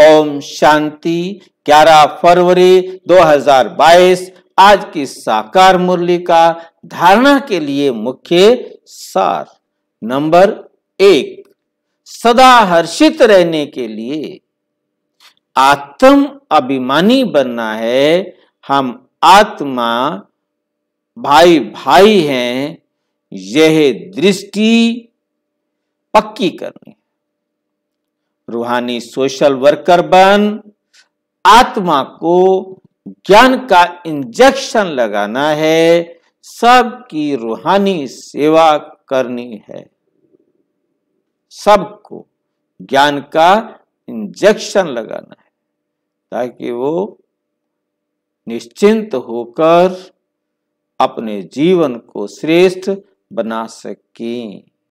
ओम शांति 11 फरवरी 2022 आज की साकार मुरली का धारणा के लिए मुख्य सार नंबर एक सदा हर्षित रहने के लिए आत्म अभिमानी बनना है हम आत्मा भाई भाई हैं यह दृष्टि पक्की करनी रूहानी सोशल वर्कर बन आत्मा को ज्ञान का इंजेक्शन लगाना है सबकी रूहानी सेवा करनी है सबको ज्ञान का इंजेक्शन लगाना है ताकि वो निश्चिंत होकर अपने जीवन को श्रेष्ठ बना सकें